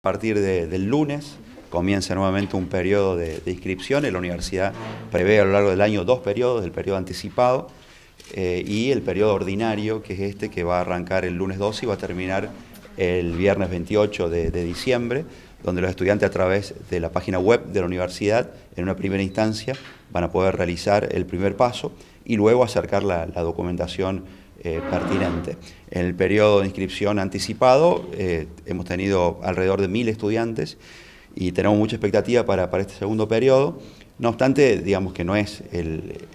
A partir del lunes comienza nuevamente un periodo de, inscripción. La universidad prevé a lo largo del año dos periodos, el periodo anticipado eh, y el periodo ordinario, que es este que va a arrancar el lunes 12 y va a terminar el viernes 28 de, diciembre, donde los estudiantes a través de la página web de la universidad, en una primera instancia, van a poder realizar el primer paso y luego acercar la documentación eh, pertinente. En el periodo de inscripción anticipado eh, hemos tenido alrededor de mil estudiantes y tenemos mucha expectativa para, este segundo periodo. No obstante, digamos que no es el,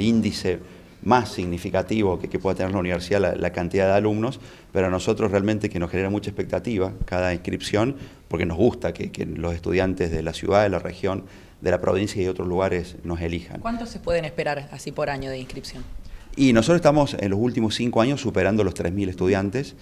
índice más significativo que, pueda tener la universidad la, cantidad de alumnos, pero a nosotros realmente que nos genera mucha expectativa cada inscripción, porque nos gusta que, que los estudiantes de la ciudad, de la región, de la provincia y de otros lugares nos elijan. ¿Cuántos se pueden esperar así por año de inscripción? Y nosotros estamos en los últimos cinco años superando los 3.000 estudiantes.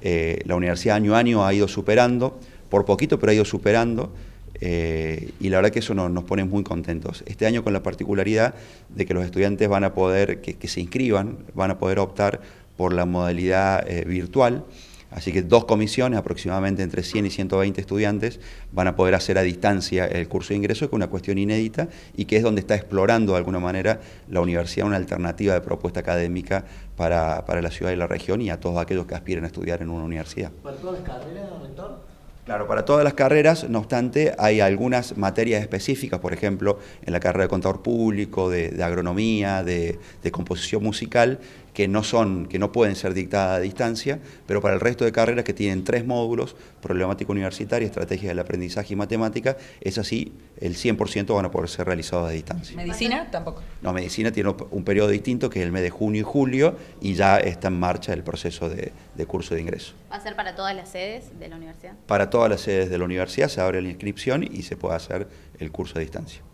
Eh, la universidad año a año ha ido superando, por poquito, pero ha ido superando. Eh, y la verdad que eso nos pone muy contentos. Este año con la particularidad de que los estudiantes van a poder, que, se inscriban, van a poder optar por la modalidad eh, virtual. Así que dos comisiones, aproximadamente entre 100 y 120 estudiantes, van a poder hacer a distancia el curso de ingreso, que es una cuestión inédita y que es donde está explorando de alguna manera la universidad una alternativa de propuesta académica para, la ciudad y la región y a todos aquellos que aspiren a estudiar en una universidad. ¿Para todas las carreras, doctor? Claro, para todas las carreras, no obstante, hay algunas materias específicas, por ejemplo, en la carrera de contador público, de, agronomía, de, composición musical, que no son, que no pueden ser dictadas a distancia, pero para el resto de carreras que tienen tres módulos, problemática universitaria, estrategia del aprendizaje y matemática, es así, el 100% van a poder ser realizados a distancia. ¿Medicina? Tampoco. No, medicina tiene un periodo distinto que es el mes de junio y julio y ya está en marcha el proceso de, de curso de ingreso. ¿Va a ser para todas las sedes de la universidad? Para todas las sedes de la universidad se abre la inscripción y se puede hacer el curso a distancia.